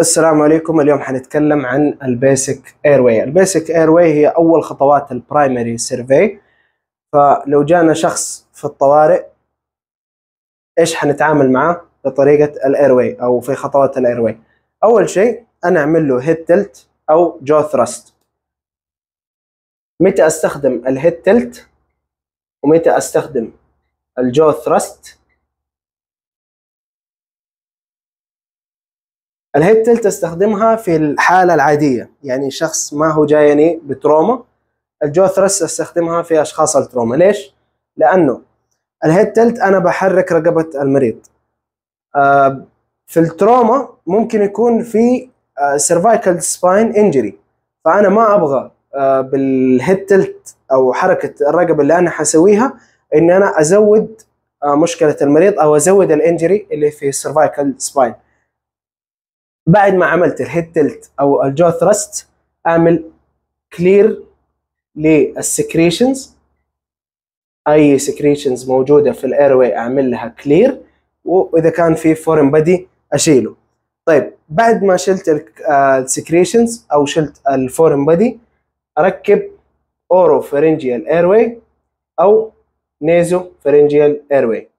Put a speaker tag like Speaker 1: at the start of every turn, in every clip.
Speaker 1: السلام عليكم اليوم حنتكلم عن البيسك ايرواي البيسك ايرواي هي اول خطوات البرايمري سيرفي فلو جانا شخص في الطوارئ ايش حنتعامل معاه بطريقه الايرواي او في خطوات الايرواي اول شيء انا اعمل له هيد تلت او جو ثرست متى استخدم الهيد تلت ومتى استخدم الجو ثرست الهيد تلت استخدمها في الحالة العادية يعني شخص ما هو جايني بتروما الجو ثرست استخدمها في أشخاص التروما ليش؟ لأنه الهيد تلت أنا بحرك رقبة المريض آه، في التروما ممكن يكون في سيرفايكال سباين انجري فأنا ما أبغى آه، بالهيد تلت أو حركة الرقبة اللي أنا حسويها إن أنا أزود آه، مشكلة المريض أو أزود الانجري اللي في السيرفايكال سباين بعد ما عملت الهيد تلت او الجو ثرست اعمل كلير للسكريشنز اي سكريشنز موجوده في واي اعمل لها كلير واذا كان في فورم بدي اشيله طيب بعد ما شلت السكريشنز آه، او شلت الفورم بدي اركب اورو فرنجيال واي او نيزو فرنجيال واي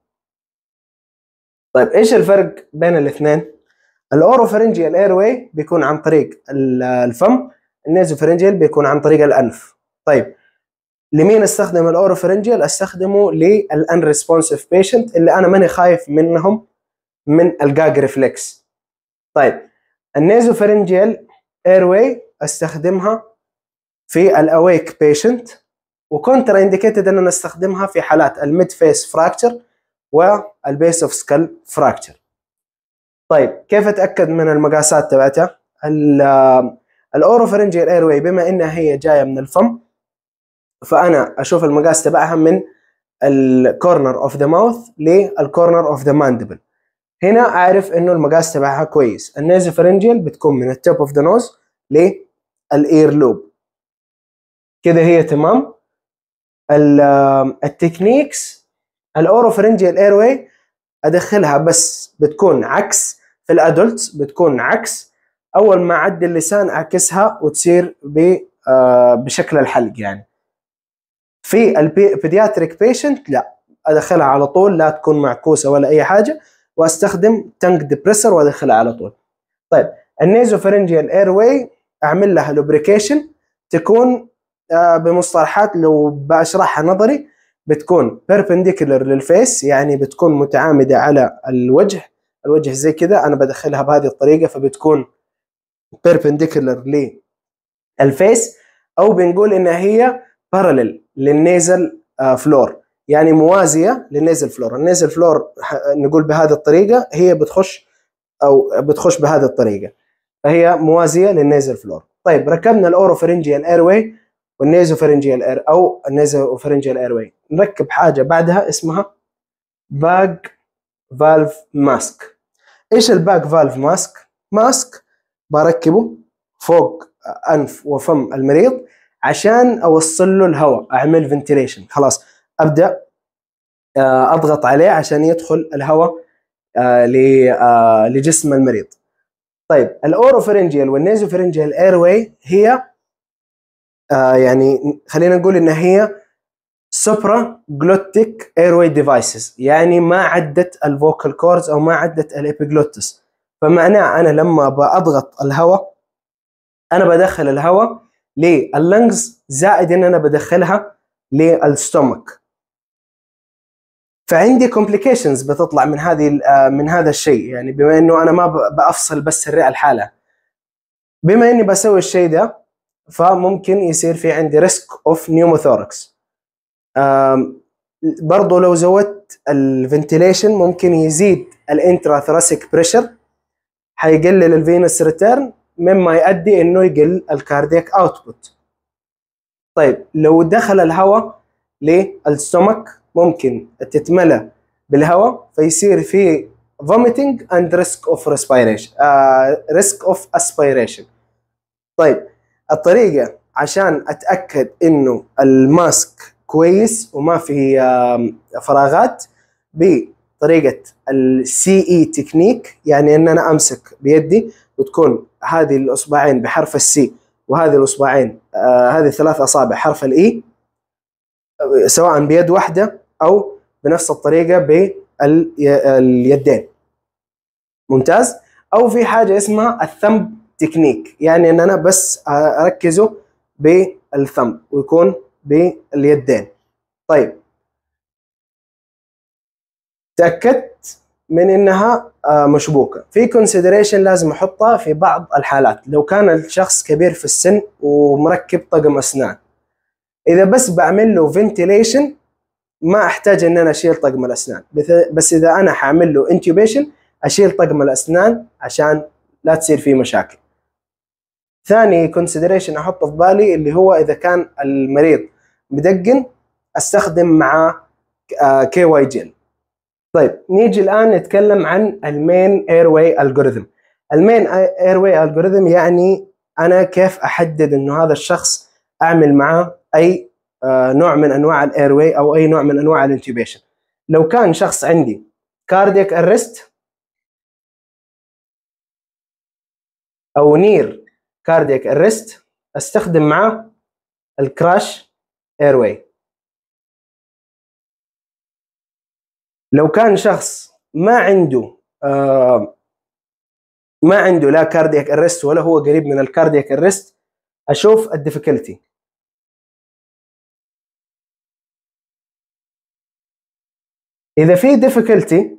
Speaker 1: طيب ايش الفرق بين الاثنين الاوروفرنجيال اير واي بيكون عن طريق الفم النازوفرنجيال بيكون عن طريق الانف طيب لمين استخدم الاوروفرنجيال استخدمه للان ريسبونسيف بيشنت اللي انا ماني خايف منهم من الجاج ريفلكس طيب النازوفرنجيال اير واي استخدمها في الاويك بيشنت وكونترا انديكيتد ان انا استخدمها في حالات الميد فيس فراكتشر والبيس اوف سكال فراكتشر طيب كيف اتاكد من المقاسات تبعتها الاوروفرنجيال واي بما انها هي جايه من الفم فانا اشوف المقاس تبعها من الكورنر اوف ذا ماوث للكورنر اوف ذا ماندبل هنا اعرف انه المقاس تبعها كويس النيزوفرنجيال بتكون من التوب اوف ذا نوز للاير لوب كده هي تمام التكنيكس الاوروفرنجيال واي ادخلها بس بتكون عكس في الادلتس بتكون عكس اول ما اعدي اللسان اعكسها وتصير ب آه، بشكل الحلق يعني في البيدياتريك بيشنت لا ادخلها على طول لا تكون معكوسه ولا اي حاجه واستخدم تنك ديبريسر وادخلها على طول طيب النيزوفرنجيال اير واي اعمل لها لوبريكيشن تكون آه، بمصطلحات لو بشرحها نظري بتكون بيربنديكولر للفيس يعني بتكون متعامده على الوجه الوجه زي كذا انا بدخلها بهذه الطريقه فبتكون perpendicular للفيس او بنقول انها هي بارلل للنيزل فلور يعني موازيه للنيزل فلور النيزل فلور نقول بهذه الطريقه هي بتخش او بتخش بهذه الطريقه فهي موازيه للنيزل فلور طيب ركبنا الاوروفرنجيال واي والنيزوفرنجيال اير او النيزوفرنجيال واي نركب حاجه بعدها اسمها باج فالف ماسك ايش الباك فالف ماسك ماسك بركبه فوق انف وفم المريض عشان اوصل له الهواء اعمل فنتيليشن خلاص ابدا آه، اضغط عليه عشان يدخل الهواء آه، آه، لجسم المريض طيب الاوروفرنجيال والنيزوفرنجيال اير واي هي يعني خلينا نقول ان هي سوبرا جلوتيك ايروي ديفايسز يعني ما عدت الفوكال كوردز او ما عدت الابيجلوتس فمعناه انا لما بضغط الهواء انا بدخل الهواء لللنجز زائد ان انا بدخلها للستومك فعندي كومبليكيشنز بتطلع من هذه آه، من هذا الشيء يعني بما انه انا ما بافصل بس الرئه الحالة بما اني بسوي الشيء ده فممكن يصير في عندي ريسك اوف نيوموثوركس برضه لو زودت الفنتيليشن ممكن يزيد الانترا ثراسيك بريشر حيقلل الفينس ريتيرن مما يؤدي انه يقل الكاردياك اوتبوت طيب لو دخل الهواء للستومك ممكن تتملى بالهواء فيصير في vomiting and risk of respiration ريسك آه، risk of aspiration طيب الطريقة عشان اتأكد انه الماسك كويس وما في فراغات بطريقه السي اي تكنيك يعني ان انا امسك بيدي وتكون هذه الاصبعين بحرف السي وهذه الاصبعين آه هذه الثلاث اصابع حرف الاي e، سواء بيد واحده او بنفس الطريقه باليدين ممتاز او في حاجه اسمها الثمب تكنيك يعني ان انا بس آه، اركزه بالثمب ويكون باليدين طيب تاكدت من انها آه، مشبوكه في كونسيدريشن لازم احطها في بعض الحالات لو كان الشخص كبير في السن ومركب طقم اسنان اذا بس بعمل له فنتيليشن ما احتاج ان انا اشيل طقم الاسنان بس اذا انا حاعمل له انتوبيشن اشيل طقم الاسنان عشان لا تصير فيه مشاكل ثاني كونسيدريشن احطه في بالي اللي هو اذا كان المريض مدقن استخدم معاه كي واي جيل طيب نيجي الان نتكلم عن المين اير واي الجوريثم المين اير واي الجوريثم يعني انا كيف احدد انه هذا الشخص اعمل معاه اي آه، نوع من انواع الاير واي او اي نوع من انواع الانتوبيشن لو كان شخص عندي كاردياك ارست او نير كاردياك ارست استخدم معاه الكراش ايرواي لو كان شخص ما عنده آه ما عنده لا كاردياك ارست ولا هو قريب من الكاردياك ارست اشوف الديفيكولتي اذا في ديفيكولتي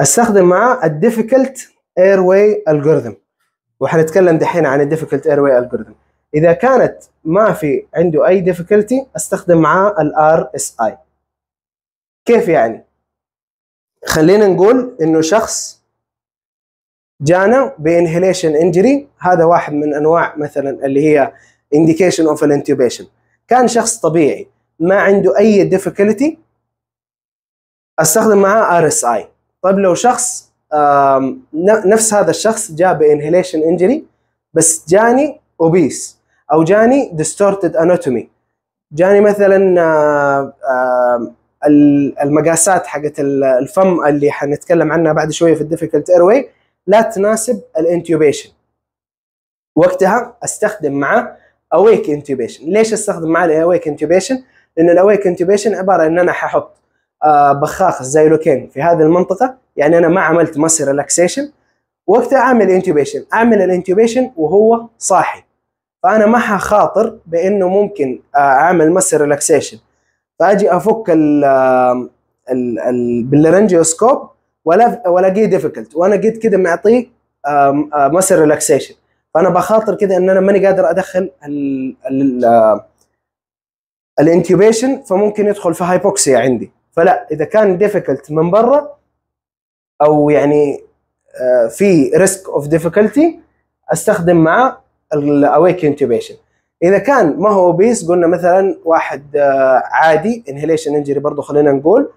Speaker 1: استخدم معاه الديفيكولت اير واي الجوريثم وحنتكلم دحين عن الديفيكولت اير واي الجوريثم اذا كانت ما في عنده اي ديفيكولتي استخدم معاه الار اس اي كيف يعني خلينا نقول انه شخص جانا بانهيليشن انجري هذا واحد من انواع مثلا اللي هي indication of intubation كان شخص طبيعي ما عنده اي difficulty استخدم معاه ار اس اي طيب لو شخص نفس هذا الشخص جاء بانهيليشن انجري بس جاني اوبيس او جاني ديستورتد اناتومي جاني مثلا المقاسات حقت الفم اللي حنتكلم عنها بعد شويه في الديفيكلت ايرواي لا تناسب الانتيوبيشن وقتها استخدم معاه اويك انتيوبيشن ليش استخدم معاه الاويك انتيوبيشن لان الاويك انتيوبيشن عباره ان انا ححط آه، بخاخ الزايلوكين في هذه المنطقه يعني انا ما عملت مس ريلاكسيشن وقتها اعمل انتوبيشن اعمل الانتوبيشن وهو صاحي فانا ما حخاطر بانه ممكن آه، اعمل مس ريلاكسيشن فاجي افك ال باللارنجيوسكوب ولا والاقيه ديفيكلت وانا جيت كده معطيه مس ريلاكسيشن آه، فانا بخاطر كده ان انا ماني قادر ادخل الانتوبيشن فممكن يدخل في هايبوكسيا عندي فلا اذا كان ديفيكلت من برا او يعني آه، في ريسك اوف ديفيكولتي استخدم معاه الاويك انتوبيشن اذا كان ما هو بيس قلنا مثلا واحد آه، عادي انهيليشن انجري برضه خلينا نقول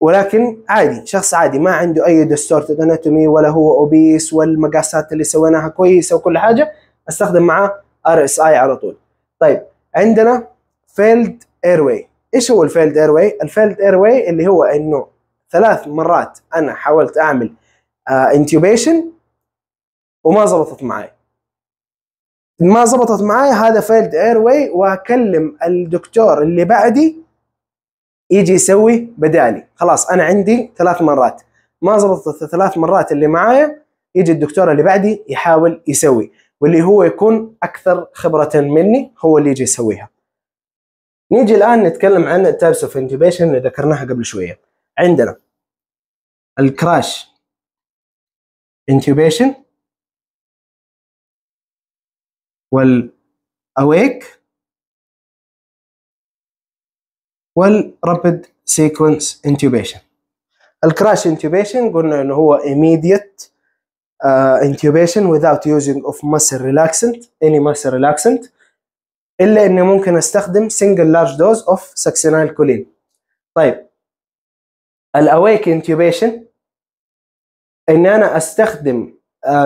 Speaker 1: ولكن عادي شخص عادي ما عنده اي ديستورت اناتومي ولا هو اوبيس والمقاسات اللي سويناها كويسه وكل حاجه استخدم معاه ار اس اي على طول طيب عندنا فيلد اير واي ايش هو الفيلد اير واي الفيلد اير واي اللي هو انه ثلاث مرات انا حاولت اعمل انتوبيشن آه، وما زبطت معي ما زبطت معي هذا فيلد اير واي واكلم الدكتور اللي بعدي يجي يسوي بدالي خلاص انا عندي ثلاث مرات ما زبطت الثلاث مرات اللي معايا يجي الدكتور اللي بعدي يحاول يسوي واللي هو يكون اكثر خبره مني هو اللي يجي يسويها نيجي الان نتكلم عن التابس اوف انتوبيشن اللي ذكرناها قبل شويه عندنا الكراش انتوبيشن والاويك والرابد سيكونس انتوبيشن الكراش انتوبيشن قلنا انه هو immediate uh, intubation without using of muscle relaxant any muscle relaxant الا اني ممكن استخدم single large dose of succinylcholine طيب الاويك انتوبيشن ان انا استخدم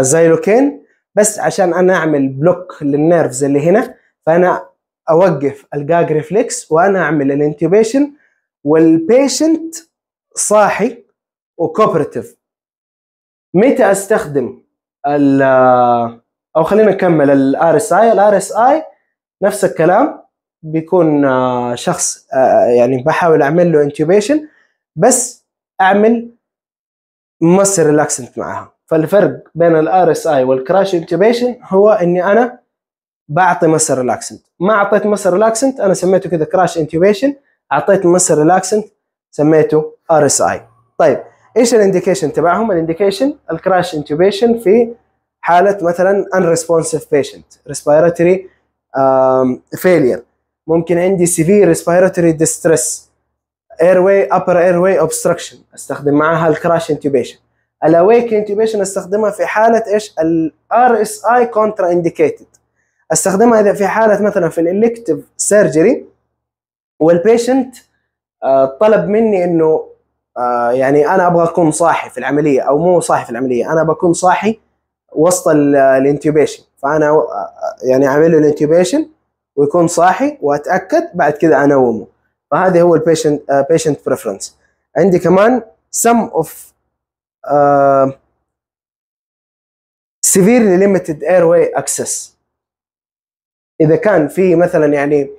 Speaker 1: زيلوكين آه، بس عشان انا اعمل بلوك للنيرفز اللي هنا فانا اوقف الجاج ريفلكس وانا اعمل الانتوبيشن والبيشنت صاحي وكوبرتيف متى استخدم ال آه، او خلينا نكمل الار اس اي الار اس اي نفس الكلام بيكون آه، شخص يعني بحاول اعمل له انتوبيشن بس اعمل مص ريلاكسنت معاها فالفرق بين الار اس اي والكراش انتبيشن هو اني انا بعطي مص ريلاكسنت ما اعطيت مص ريلاكسنت انا سميته كذا كراش انتبيشن اعطيت مص ريلاكسنت سميته ار اس اي طيب ايش الانديكيشن تبعهم الانديكيشن الكراش انتبيشن في حاله مثلا ان ريسبونسيف بيشنت ريسبيراتوري فيلير ممكن عندي سيفير ريسبيراتوري ديستريس airway upper airway obstruction استخدم معاها الكراش انتوبيشن الاويك انتوبيشن استخدمها في حاله ايش الار اس اي كونترا انديكيتد استخدمها اذا في حاله مثلا في الالكتيف سيرجري والبيشنت طلب مني انه آه، يعني انا ابغى اكون صاحي في العمليه او مو صاحي في العمليه انا بكون صاحي وسط الانتوبيشن فانا آه، يعني اعمل له الانتوبيشن ويكون صاحي واتاكد بعد كذا انومه فهذا هو البيشنت بيشنت بريفرنس عندي كمان سم اوف سيفير ليميتد اير واي اكسس اذا كان في مثلا يعني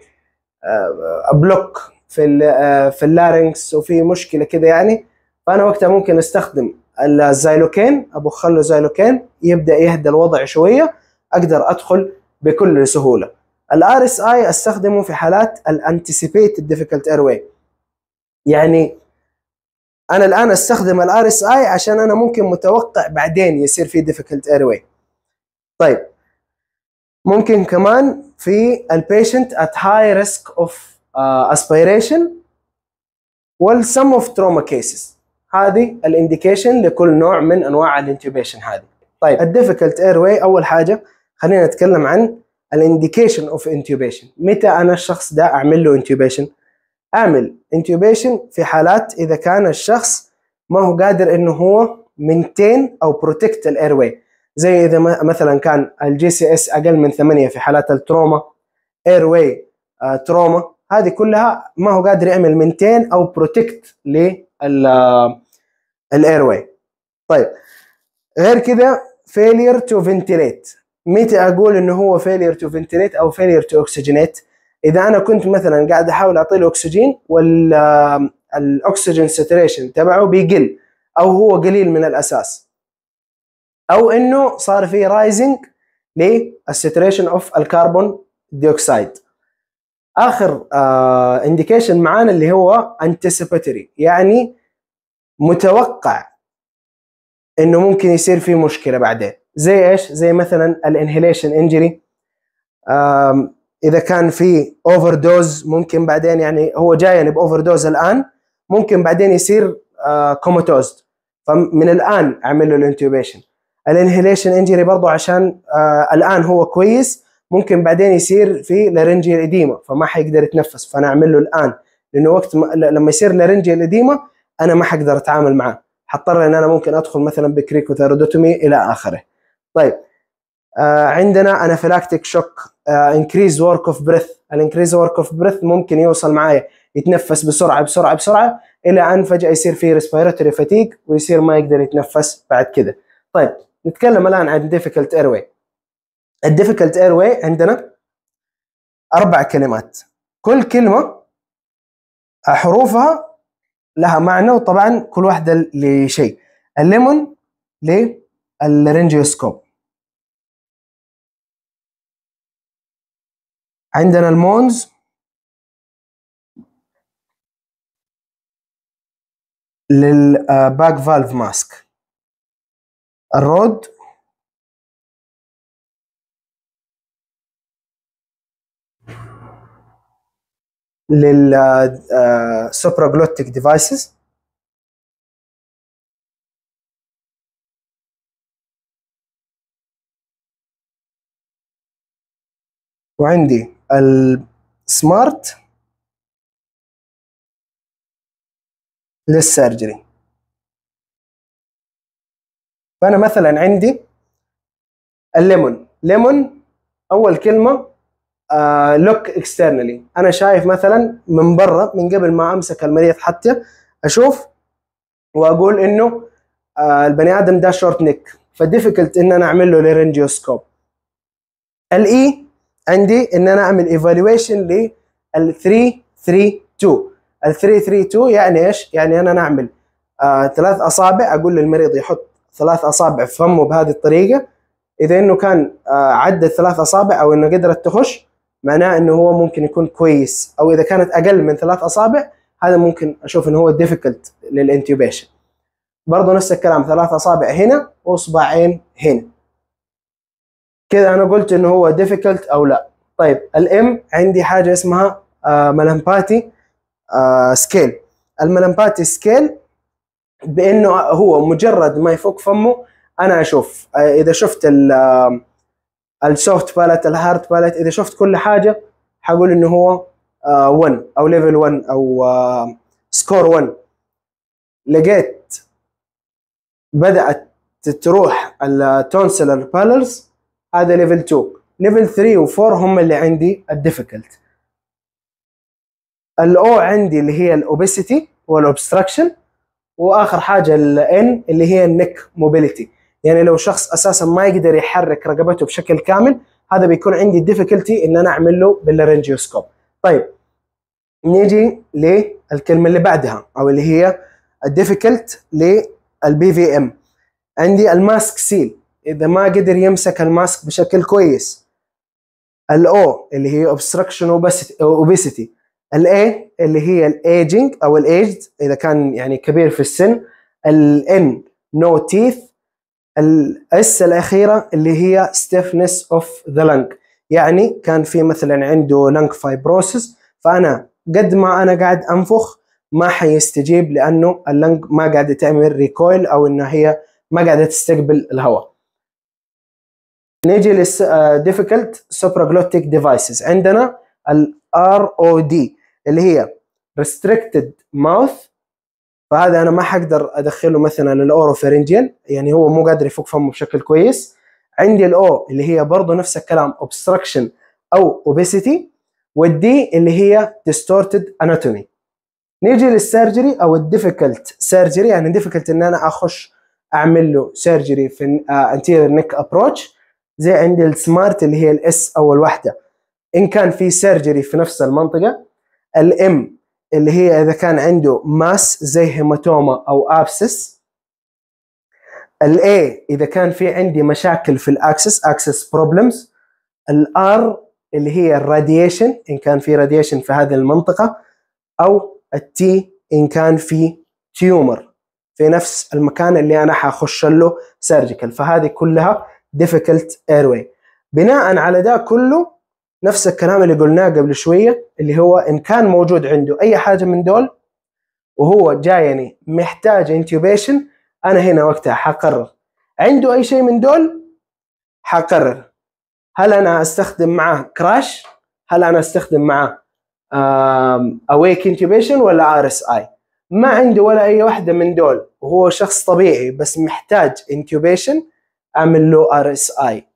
Speaker 1: بلوك آه، في uh, في اللارنكس وفي مشكله كذا يعني فانا وقتها ممكن استخدم الزايلوكين ابخ له زايلوكين يبدا يهدى الوضع شويه اقدر ادخل بكل سهوله الار اس اي استخدمه في حالات الانتسيبيتد ديفيكلت اير واي يعني انا الان استخدم الار اس اي عشان انا ممكن متوقع بعدين يصير في ديفيكلت اير واي طيب ممكن كمان في البيشنت at high risk of uh, aspiration وال some of trauma cases هذه الانديكيشن لكل نوع من انواع الانتوبيشن هذه طيب الديفيكلت اير واي اول حاجه خلينا نتكلم عن الانديكيشن اوف انتوبيشن متى انا الشخص ده اعمل له انتوبيشن اعمل انتوبيشن في حالات اذا كان الشخص ما هو قادر انه هو مينتين او بروتكت الاير واي زي اذا مثلا كان الجي سي اس اقل من 8 في حالات التروما اير واي تروما هذه كلها ما هو قادر يعمل مينتين او بروتكت الاير واي طيب غير كذا فيلير تو فنتيليت متى اقول انه هو فيلير تو فنتليت او فيلير تو اوكسجينيت اذا انا كنت مثلا قاعد احاول اعطي له اكسجين والاكسجين ساتوريشن تبعه بيقل او هو قليل من الاساس او انه صار في رايزنج للساتوريشن اوف الكربون ديوكسيد اخر انديكيشن آه، معانا اللي هو انتسيباتوري يعني متوقع انه ممكن يصير في مشكله بعدين زي ايش؟ زي مثلا الانهيليشن انجري اذا كان في اوفر دوز ممكن بعدين يعني هو جاي يعني باوفر دوز الان ممكن بعدين يصير كوماتوز آه، فمن الان اعمل له الانتوبيشن الانهيليشن انجري برضه عشان آه، الان هو كويس ممكن بعدين يصير في لارنجي القديمه فما حيقدر يتنفس فانا اعمل له الان لانه وقت ما لما يصير لارنجي القديمه انا ما حقدر اتعامل معاه حضطر ان انا ممكن ادخل مثلا بكريكوثيرودوتومي الى اخره طيب آه عندنا انافلاكتيك شوك انكريز ورك اوف بريث الانكريز ورك اوف بريث ممكن يوصل معايا يتنفس بسرعه بسرعه بسرعه الى ان فجاه يصير فيه ريسبيرتوري فاتيج ويصير ما يقدر يتنفس بعد كده طيب نتكلم الان عن difficult airway الديفيكلت ايرواي عندنا اربع كلمات كل كلمه آه، حروفها لها معنى وطبعا كل واحده لشيء الليمون للرينجيوسكوب عندنا المونز للباك فالف ماسك الرود للسوبراجلوتيك آه، ديفايسز آه، وعندي السمارت للسيرجري فانا مثلا عندي الليمون ليمون اول كلمه لوك uh, اكسترنالي انا شايف مثلا من برا من قبل ما امسك المريض حتى اشوف واقول انه uh, البني ادم ده شورت نيك فديفيكلت ان انا اعمل له ليرنجيوسكوب الاي e عندي ان انا اعمل ايفالويشن لل 3 3 2 ال 3 3 2 يعني ايش؟ يعني انا نعمل آه ثلاث اصابع اقول للمريض يحط ثلاث اصابع في فمه بهذه الطريقه اذا انه كان آه عدى ثلاث اصابع او انه قدرت تخش معناه انه هو ممكن يكون كويس او اذا كانت اقل من ثلاث اصابع هذا ممكن اشوف انه هو ديفيكلت للانتوبيشن برضه نفس الكلام ثلاث اصابع هنا واصبعين هنا كده انا قلت انه هو difficult او لا طيب الام عندي حاجه اسمها ملامباتي سكيل الملامباتي سكيل بانه هو مجرد ما يفك فمه انا اشوف آه، اذا شفت السوفت باليت الهارد باليت اذا شفت كل حاجه حقول انه هو 1 آه، او ليفل 1 او سكور آه، 1 لقيت بدات تروح التونسلر بالرز هذا ليفل 2 ليفل 3 و4 هم اللي عندي الديفيكلت الاو عندي اللي هي الاوبيسيتي والابستراكشن واخر حاجه الان اللي هي النك موبيليتي يعني لو شخص اساسا ما يقدر يحرك رقبته بشكل كامل هذا بيكون عندي ديفيكولتي ان انا اعمل له باللارنجيوسكوب طيب نيجي للكلمه اللي بعدها او اللي هي الديفيكولت للبي في ام عندي الماسك سيل اذا ما قدر يمسك الماسك بشكل كويس الاو اللي هي obstruction obesity الاي اللي هي الايجنج او الايجد اذا كان يعني كبير في السن الان نو تيث الاس الاخيره اللي هي stiffness of the lung يعني كان في مثلا عنده لنك فايبروسس فانا قد ما انا قاعد انفخ ما حيستجيب لانه اللنج ما قاعده تعمل ريكويل او انها هي ما قاعده تستقبل الهواء نيجي للس آه، difficult supraglottic devices عندنا ال ROD اللي هي restricted mouth فهذا انا ما حقدر ادخله مثلا الاوروفيرنجيال يعني هو مو قادر يفك فمه بشكل كويس عندي الاو اللي هي برضه نفس الكلام obstruction او obesity والدي اللي هي distorted anatomy نيجي للسيرجري او الديفيكلت سيرجري يعني ديفيكلت ان انا اخش اعمل له سيرجري في آه، anterior neck approach زي عندي السمارت اللي هي الاس اول وحده ان كان في سيرجري في نفس المنطقه الام اللي هي اذا كان عنده ماس زي هيماتوما او ابسس الاي اذا كان في عندي مشاكل في الاكسس اكسس بروبلمز الار اللي هي الراديشن ان كان في راديشن في هذه المنطقه او التي ان كان في تيومر في نفس المكان اللي انا حخش له سيرجيكال فهذه كلها difficult airway بناء على ده كله نفس الكلام اللي قلناه قبل شوية اللي هو إن كان موجود عنده أي حاجة من دول وهو جايني يعني محتاج انتوبيشن أنا هنا وقتها حقرر عنده أي شيء من دول حقرر هل أنا أستخدم معاه كراش هل أنا أستخدم معاه awake intubation ولا ار اس اي ما عنده ولا أي واحدة من دول وهو شخص طبيعي بس محتاج انتوبيشن اعمل له ار اس اي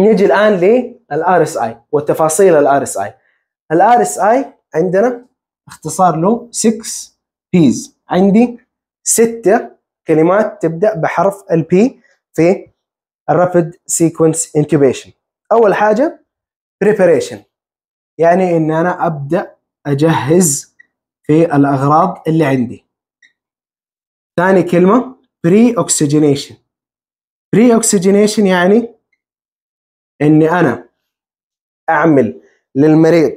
Speaker 1: نيجي الان للار اس اي وتفاصيل الار اس اي الار اس اي عندنا اختصار له 6 بيز عندي ستة كلمات تبدا بحرف البي في الرابيد سيكونس انكوبيشن اول حاجه preparation يعني ان انا ابدا اجهز في الاغراض اللي عندي ثاني كلمه بري اوكسجينيشن بري اوكسجينيشن يعني اني انا اعمل للمريض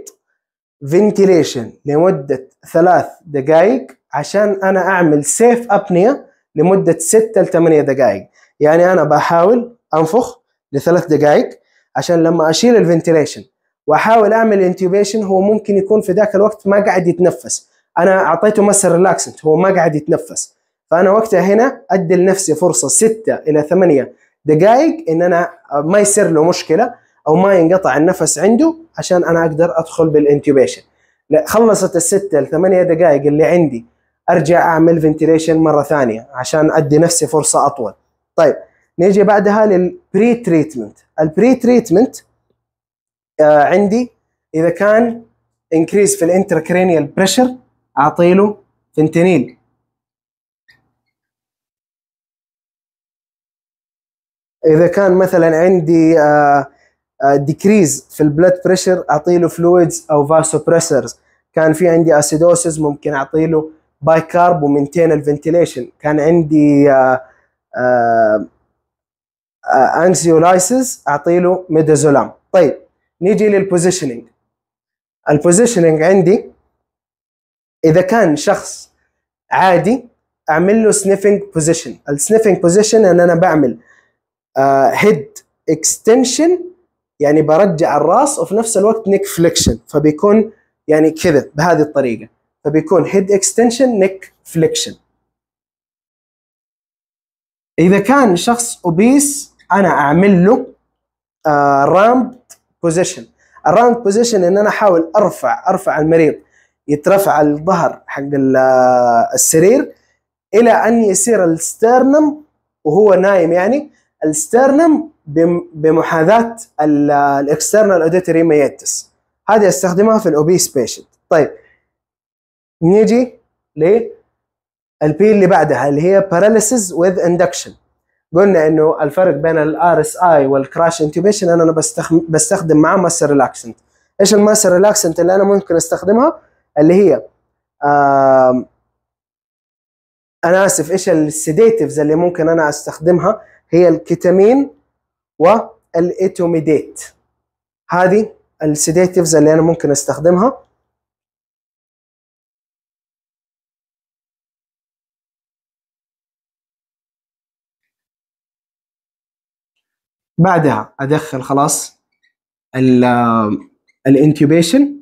Speaker 1: فنتيليشن لمده ثلاث دقائق عشان انا اعمل سيف ابنيه لمده 6 ل 8 دقائق يعني انا بحاول انفخ لثلاث دقائق عشان لما اشيل الفنتيليشن واحاول اعمل انتوبيشن هو ممكن يكون في ذاك الوقت ما قاعد يتنفس انا اعطيته مسر ريلاكسنت هو ما قاعد يتنفس فانا وقتها هنا ادي لنفسي فرصه 6 الى 8 دقائق ان انا ما يصير له مشكله او ما ينقطع النفس عنده عشان انا اقدر ادخل بالانتوبيشن خلصت الستة ل 8 دقائق اللي عندي ارجع اعمل فنتيليشن مره ثانيه عشان ادي نفسي فرصه اطول طيب نيجي بعدها للبري تريتمنت البري تريتمنت عندي اذا كان انكريز في الانتركرينيال بريشر اعطي له فنتانيل اذا كان مثلا عندي ديكريز آه، آه، في البلد بريشر اعطي له فلويدز او فاسوبريسرز كان في عندي اسيدوسيس ممكن اعطي له باي كارب ومنتين الفنتيليشن كان عندي انزيولايسيس اعطي له ميدازولام طيب نيجي للبوزيشننج البوزيشننج عندي اذا كان شخص عادي اعمل له سنيفنج بوزيشن السنيفنج بوزيشن ان انا بعمل هيد آه، اكستنشن يعني برجع الراس وفي نفس الوقت نيك فليكشن فبيكون يعني كذا بهذه الطريقه فبيكون هيد اكستنشن نيك فليكشن اذا كان شخص اوبيس انا اعمل له رامب بوزيشن الرامب بوزيشن ان انا احاول ارفع ارفع المريض يترفع الظهر حق آه، السرير الى ان يصير الستيرنم وهو نايم يعني الاسترنم بمحاذاه الاكسترنال اوديتوري ميتس هذه استخدمها في الاوبيس بيشنت طيب نيجي للبي اللي بعدها اللي هي باراليسيس وذ اندكشن قلنا انه الفرق بين الار اس اي والكراش انتوبيشن انا بستخدم بستخدم معاه ماستر ريلاكسنت ايش الماستر ريلاكسنت اللي انا ممكن استخدمها اللي هي آه انا اسف ايش السيديتيفز اللي ممكن انا استخدمها هي الكيتامين والايتوميديت هذه السيديتيفز اللي انا ممكن استخدمها بعدها ادخل خلاص الانتيوبيشن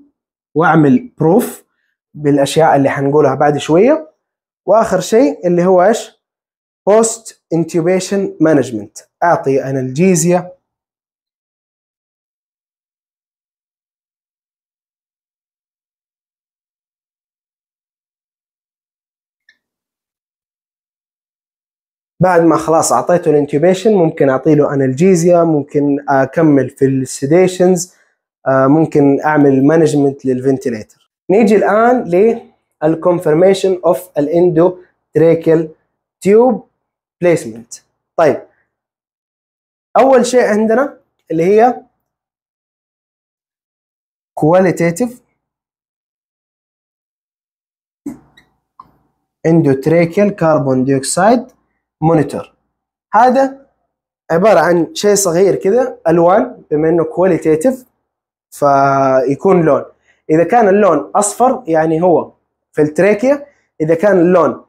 Speaker 1: واعمل بروف بالاشياء اللي حنقولها بعد شويه واخر شيء اللي هو ايش؟ بوست انتوبيشن مانجمنت اعطي انالجيزيا بعد ما خلاص اعطيته الانتوبيشن ممكن اعطي له انالجيزيا ممكن اكمل في السيديشنز آه، ممكن اعمل مانجمنت للفنتليتر نيجي الان ل الكونفرميشن اوف الاندو تريكل تيوب بليسمنت طيب اول شيء عندنا اللي هي كواليتاتيف اندو تريكل كربون ديوكسيد مونيتور هذا عبارة عن شيء صغير كذا ألوان بما إنه كواليتاتيف فيكون لون إذا كان اللون أصفر يعني هو في التراكيا اذا كان اللون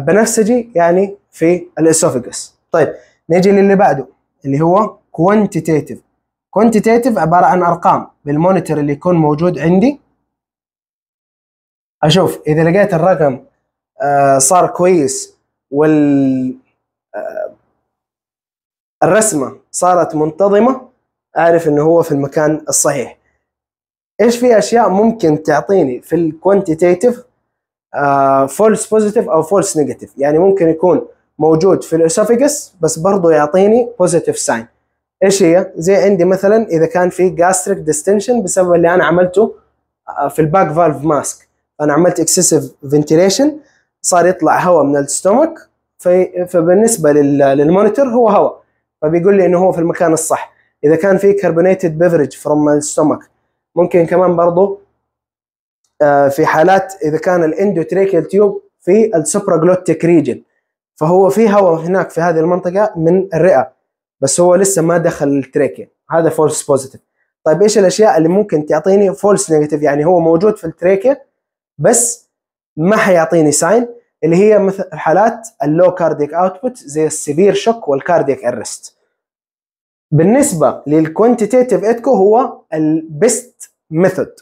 Speaker 1: بنفسجي يعني في الاسوفيجس طيب نيجي للي بعده اللي هو كوانتيتيف كوانتيتيف عباره عن ارقام بالمونيتور اللي يكون موجود عندي اشوف اذا لقيت الرقم آه، صار كويس وال آه، الرسمه صارت منتظمه اعرف انه هو في المكان الصحيح ايش في اشياء ممكن تعطيني في الكوانتيتيف فولس بوزيتيف او فولس نيجاتيف يعني ممكن يكون موجود في الاسوفيجس بس برضه يعطيني بوزيتيف ساين ايش هي زي عندي مثلا اذا كان في جاستريك ديستنشن بسبب اللي انا عملته آه، في الباك فالف ماسك انا عملت اكسسيف فنتيليشن صار يطلع هواء من الستومك فبالنسبه للمونيتور هو هواء فبيقول لي انه هو في المكان الصح اذا كان في كربونيتد بيفرج فروم الستومك ممكن كمان برضه آه، في حالات اذا كان الاندوتريكيال تيوب في السوبراجلوتيك ريجن فهو في هواء هناك في هذه المنطقه من الرئه بس هو لسه ما دخل التريكيا هذا فولس بوزيتيف طيب ايش الاشياء اللي ممكن تعطيني فولس نيجاتيف يعني هو موجود في التريكيا بس ما حيعطيني ساين اللي هي مثل حالات اللو كارديك اوتبوت زي السيفير شوك والكارديك ارست بالنسبه للكوانتيتيف ايتكو هو البيست ميثود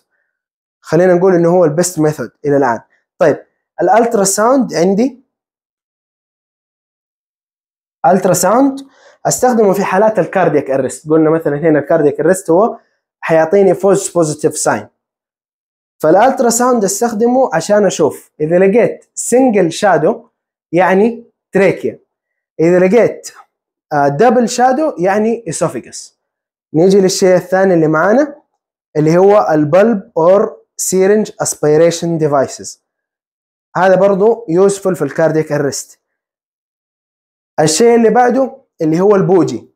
Speaker 1: خلينا نقول انه هو البيست ميثود الى الان طيب الالترا ساوند عندي الترا ساوند استخدمه في حالات الكاردياك ارست قلنا مثلا هنا الكاردياك ارست هو حيعطيني فوز بوزيتيف ساين فالالترا ساوند استخدمه عشان اشوف اذا لقيت سنجل شادو يعني تريكيا اذا لقيت دبل آه، شادو يعني اسوفيجس نيجي للشيء الثاني اللي معانا اللي هو البلب اور سيرنج اسبيريشن ديفايسز هذا برضو يوسفل في الكاردياك ارست الشيء اللي بعده اللي هو البوجي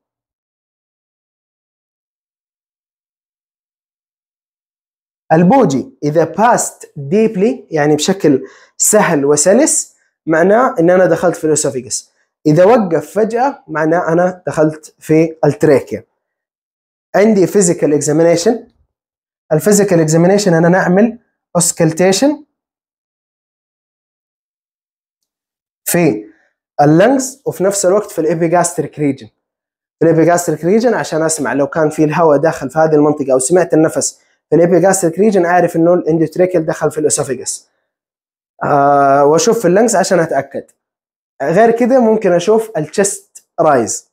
Speaker 1: البوجي اذا باست ديبلي يعني بشكل سهل وسلس معناه ان انا دخلت في الاسوفيجس اذا وقف فجاه معناه انا دخلت في التريكيا عندي فيزيكال اكزامينيشن الفيزيكال اكزامينيشن انا نعمل اوسكلتيشن في اللنجز وفي نفس الوقت في الابيجاستريك ريجن في الابيجاستريك ريجن عشان اسمع لو كان في الهواء داخل في هذه المنطقه او سمعت النفس في الابيجاستريك ريجن اعرف انه الاندوتريكل دخل في الاسوفيجس آه واشوف في اللنجز عشان اتاكد غير كده ممكن اشوف الشست رايز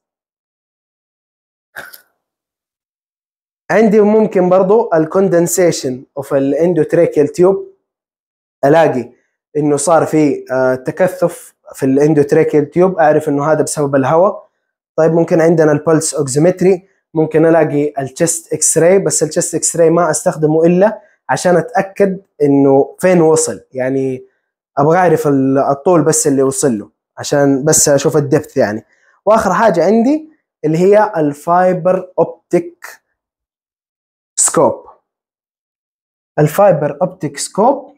Speaker 1: عندي ممكن برضو الكوندنسيشن اوف الاندوتريكيال تيوب الاقي انه صار في آه، تكثف في الاندوتريكيال تيوب اعرف انه هذا بسبب الهواء طيب ممكن عندنا البلس اوكسيمتري ممكن الاقي الشست اكس راي بس الشست اكس راي ما استخدمه الا عشان اتاكد انه فين وصل يعني ابغى اعرف الطول بس اللي وصل له عشان بس اشوف الدبث يعني واخر حاجه عندي اللي هي الفايبر اوبتيك سكوب الفايبر اوبتيك سكوب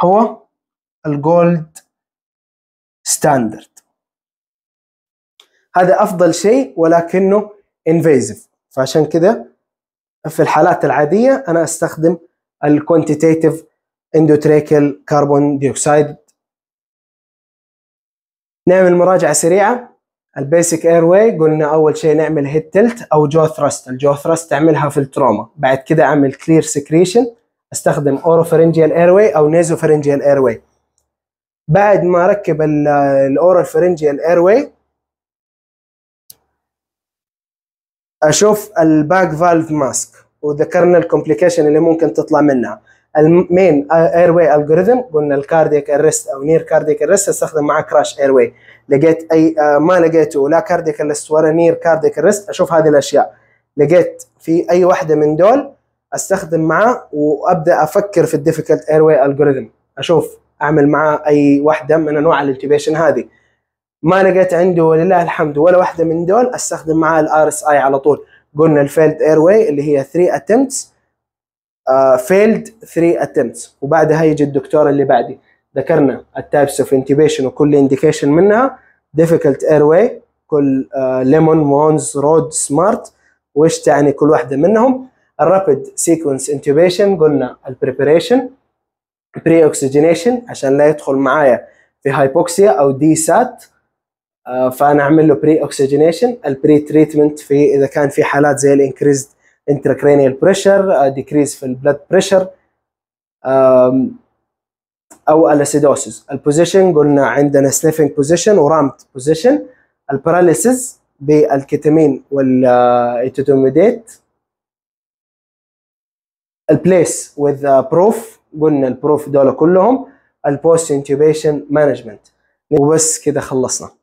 Speaker 1: هو الجولد ستاندرد هذا افضل شيء ولكنه انفيزيف فعشان كذا في الحالات العاديه انا استخدم الكوانتيتيف اندوتريكل كربون ديوكسيد نعمل مراجعة سريعة البيسك اير واي قلنا اول شيء نعمل هيد تلت او جو ثرست الجو ثرست اعملها في التروما بعد كده اعمل كلير سكريشن استخدم اوروفرنجيال اير واي او نيزوفرنجيال اير واي بعد ما اركب الاورال فرنجيال اير واي اشوف الباك فالف ماسك وذكرنا الكومبليكيشن اللي ممكن تطلع منها المين اير واي الجوريزم قلنا الكاردياك ارست او نير كاردياك ارست استخدم معاه كراش اير واي لقيت اي آه، ما لقيته لا كاردياك ارست ولا نير كاردياك ارست اشوف هذه الاشياء لقيت في اي واحده من دول استخدم معاه وابدا افكر في الديفيكلت اير واي الجوريزم اشوف اعمل معاه اي واحده من انواع الالتيبيشن هذه ما لقيت عنده ولله الحمد ولا واحده من دول استخدم معاه الار اس اي على طول قلنا الفيلد اير واي اللي هي 3 اتمتس فيلد 3 اتمتس وبعدها يجي الدكتور اللي بعدي ذكرنا التايبس اوف انتبيشن وكل انديكيشن منها ديفيكلت اير واي كل ليمون مونز رود سمارت وايش تعني كل واحده منهم الرابيد سيكونس انتبيشن قلنا البريبريشن بري اوكسجينيشن عشان لا يدخل معايا في هايبوكسيا او دي سات آه، فانا اعمل له بري اوكسجينيشن البري تريتمنت في اذا كان في حالات زي الانكريزد intracranial pressure decrease في البلاد pressure um, او الاسيدوسيس البوزيشن قلنا عندنا سنيفنج بوزيشن ورامت بوزيشن الباراليسيس بالكيتامين والايتوتوميديت البليس وذ بروف قلنا البروف دول كلهم البوست انتوبيشن مانجمنت وبس كده خلصنا